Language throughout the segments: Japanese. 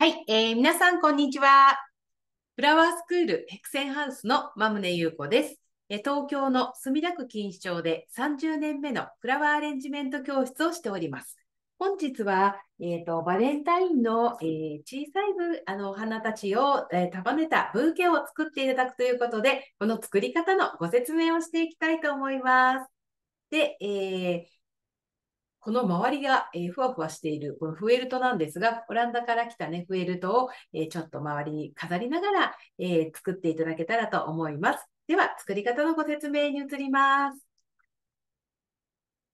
はい、えー、皆さん、こんにちは。フラワースクールヘクセンハウスのマムネユウです。東京の墨田区錦糸町で30年目のフラワーアレンジメント教室をしております。本日は、えーと、バレンタインの、えー、小さいおあの花たちを、えー、束ねたブーケを作っていただくということで、この作り方のご説明をしていきたいと思います。で、えーこの周りが、えー、ふわふわしている、このフエルトなんですが、オランダから来たね、フエルトを、えー、ちょっと周りに飾りながら、えー、作っていただけたらと思います。では、作り方のご説明に移ります。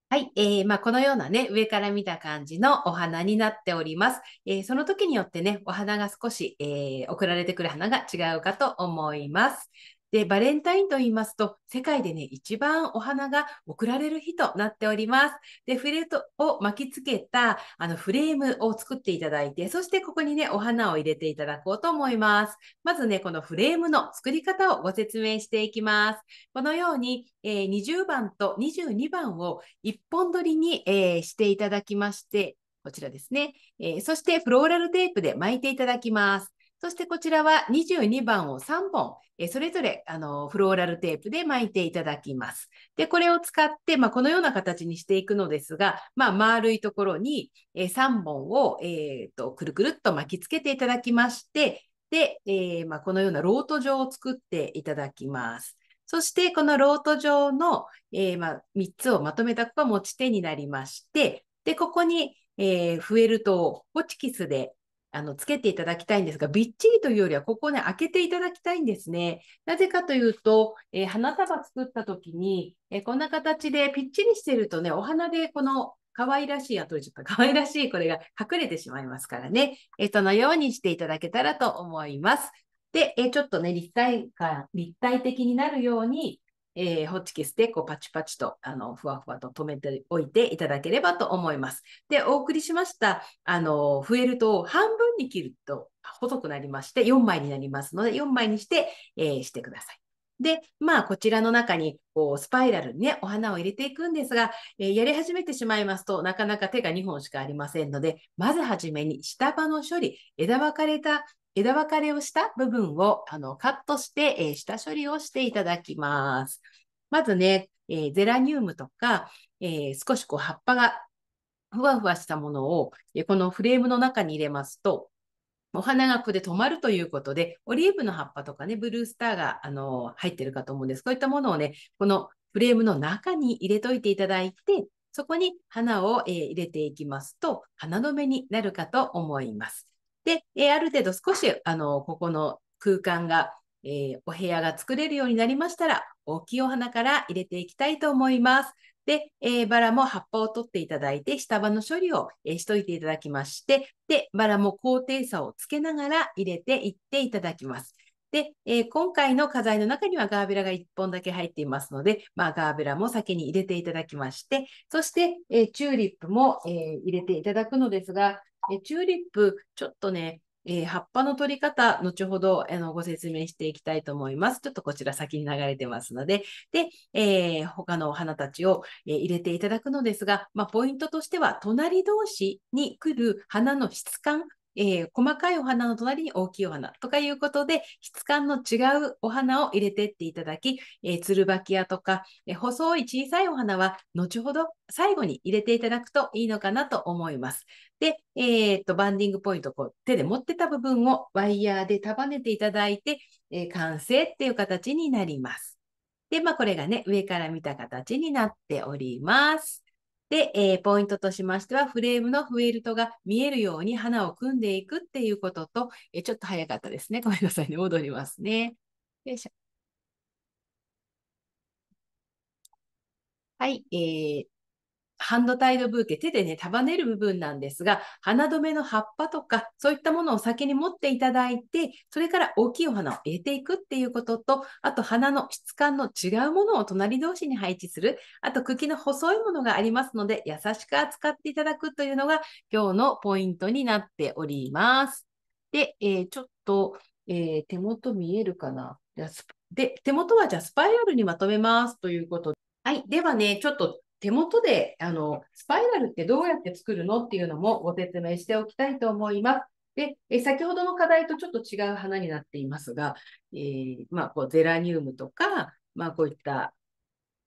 はい、えー、まあ、このようなね、上から見た感じのお花になっております。えー、その時によってね、お花が少し、えー、送られてくる花が違うかと思います。で、バレンタインと言いますと、世界でね、一番お花が贈られる日となっております。で、フレートを巻きつけた、あの、フレームを作っていただいて、そしてここにね、お花を入れていただこうと思います。まずね、このフレームの作り方をご説明していきます。このように、えー、20番と22番を1本取りに、えー、していただきまして、こちらですね、えー、そしてフローラルテープで巻いていただきます。そしてこちらは22番を3本、えそれぞれあのフローラルテープで巻いていただきます。で、これを使って、まあ、このような形にしていくのですが、まあ、丸いところに、え3本を、えーと、とくるくるっと巻きつけていただきまして、で、えー、まあ、このようなロート状を作っていただきます。そして、このロート状の、えー、ま3つをまとめた子が持ち手になりまして、で、ここに、えー、フェルトをホチキスであのつけていただきたいんですが、びっちりというよりは、ここね、開けていただきたいんですね。なぜかというと、えー、花束作った時に、えー、こんな形でぴっちりしてるとね、お花でこの可愛らしい、あ、取れちょっと可愛らしい、これが隠れてしまいますからね。えー、そのようにしていただけたらと思います。で、えー、ちょっとね、立体感、立体的になるように、えー、ホッチキスでこうパチパチとあのふわふわと止めておいていただければと思います。で、お送りしましたあのフエルトを半分に切ると細くなりまして4枚になりますので4枚にして、えー、してください。で、まあ、こちらの中にこうスパイラルにね、お花を入れていくんですが、えー、やり始めてしまいますとなかなか手が2本しかありませんので、まずはじめに下葉の処理、枝分かれた枝分かれをした部分をあのカットして、えー、下処理をしていただきます。まずね、えー、ゼラニウムとか、えー、少しこう葉っぱがふわふわしたものを、えこのフレームの中に入れますと、お花がここで止まるということで、オリーブの葉っぱとかね、ブルースターがあの入ってるかと思うんです。こういったものをね、このフレームの中に入れといていただいて、そこに花を、えー、入れていきますと、花止めになるかと思います。で、えある程度少し、あの、ここの空間が、えー、お部屋が作れるようになりましたら、大きいお花から入れていきたいと思います。で、えー、バラも葉っぱを取っていただいて、下葉の処理を、えー、しといていただきまして、で、バラも高低差をつけながら入れていっていただきます。で、えー、今回の課材の中にはガーベラが1本だけ入っていますので、まあ、ガーベラも先に入れていただきまして、そして、えー、チューリップも、えー、入れていただくのですが、えチューリップ、ちょっとね、え葉っぱの取り方、後ほどあのご説明していきたいと思います。ちょっとこちら先に流れてますので、で、え他のお花たちを、え入れていただくのですが、まあ、ポイントとしては、隣同士に来る花の質感、えー、細かいお花の隣に大きいお花とかいうことで、質感の違うお花を入れてっていただき、えー、つるばきやとか、えー、細い小さいお花は後ほど最後に入れていただくといいのかなと思います。で、えー、っと、バンディングポイント、こう手で持ってた部分をワイヤーで束ねていただいて、えー、完成っていう形になります。で、まあ、これがね、上から見た形になっております。で、えー、ポイントとしましては、フレームのフェルトが見えるように花を組んでいくっていうことと、えー、ちょっと早かったですね。ごめんなさいね。戻りますね。よいしょ。はい、えー、ハンドタイドブーケ、手でね、束ねる部分なんですが、花留めの葉っぱとか、そういったものを先に持っていただいて、それから大きいお花を入れていくっていうことと、あと花の質感の違うものを隣同士に配置する、あと茎の細いものがありますので、優しく扱っていただくというのが今日のポイントになっております。で、えー、ちょっと、えー、手元見えるかなで、手元はじゃあスパイラルにまとめますということで。はい。ではね、ちょっと手元で、あの、スパイラルってどうやって作るのっていうのもご説明しておきたいと思います。で、え先ほどの課題とちょっと違う花になっていますが、えー、まあ、こうゼラニウムとか、まあ、こういった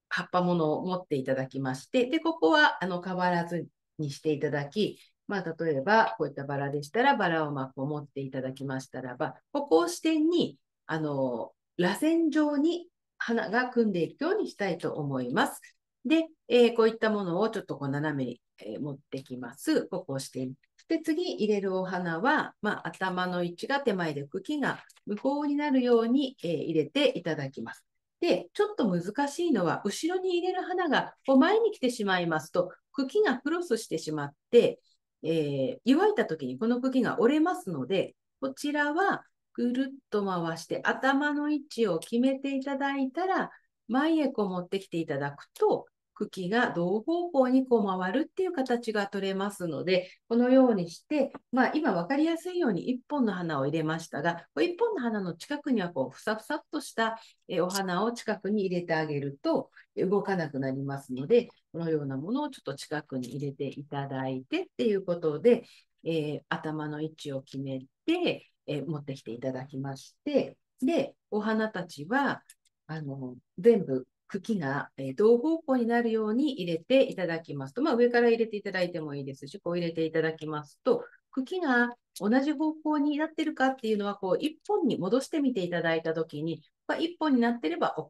葉っぱものを持っていただきまして、で、ここはあの変わらずにしていただき、まあ、例えばこういったバラでしたら、バラをまこう持っていただきましたらば、ここを支点に、あの、螺旋状に花が組んでいくようにしたいと思います。で、えー、こういったものをちょっとこう斜めに、え持ってきます。ここをしてで、次入れるお花は、まあ、頭の位置が手前で茎が向こうになるように、え入れていただきます。で、ちょっと難しいのは、後ろに入れる花がこう前に来てしまいますと、茎がクロスしてしまって、えー、湯いた時にこの茎が折れますので、こちらはぐるっと回して頭の位置を決めていただいたら、前へこう持ってきていただくと、茎が同方向にこう回るっていう形が取れますので、このようにして、まあ、今分かりやすいように1本の花を入れましたが、1本の花の近くにはこうふさふさっとしたお花を近くに入れてあげると動かなくなりますので、このようなものをちょっと近くに入れていただいてっていうことで、えー、頭の位置を決めて、えー、持ってきていただきまして、で、お花たちはあの、全部茎が、えー、同方向になるように入れていただきますと、まあ、上から入れていただいてもいいですし、こう入れていただきますと、茎が同じ方向になってるかっていうのは、こう、1本に戻してみていただいたときに、まあ、本になってれば OK。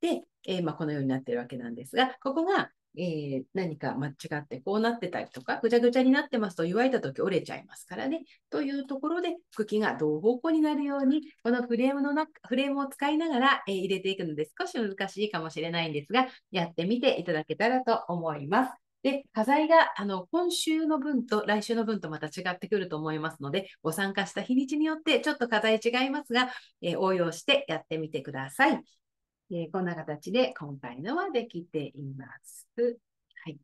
で、えー、まあ、このようになってるわけなんですが、ここがえー、何か間違ってこうなってたりとか、ぐちゃぐちゃになってますと、湯わいた時折れちゃいますからね。というところで、茎が同方向になるように、このフレームの中、フレームを使いながら、えー、入れていくので少し難しいかもしれないんですが、やってみていただけたらと思います。で、課題があの今週の分と来週の分とまた違ってくると思いますので、ご参加した日にちによってちょっと課題違いますが、えー、応用してやってみてください。えー、こんな形で今回のはできています。はい。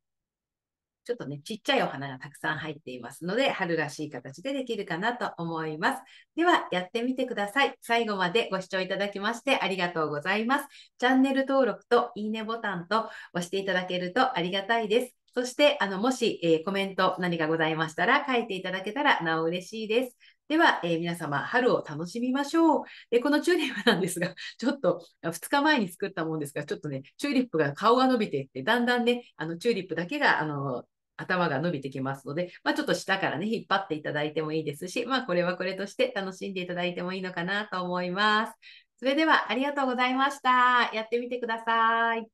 ちょっとね、ちっちゃいお花がたくさん入っていますので、春らしい形でできるかなと思います。では、やってみてください。最後までご視聴いただきましてありがとうございます。チャンネル登録といいねボタンと押していただけるとありがたいです。そして、あの、もし、えー、コメント何かございましたら書いていただけたらなお嬉しいです。では、えー、皆様、春を楽しみましょう。で、このチューリップなんですが、ちょっと2日前に作ったもんですが、ちょっとね、チューリップが顔が伸びていって、だんだんね、あのチューリップだけが、あの、頭が伸びてきますので、まあ、ちょっと下からね、引っ張っていただいてもいいですし、まあ、これはこれとして楽しんでいただいてもいいのかなと思います。それでは、ありがとうございました。やってみてください。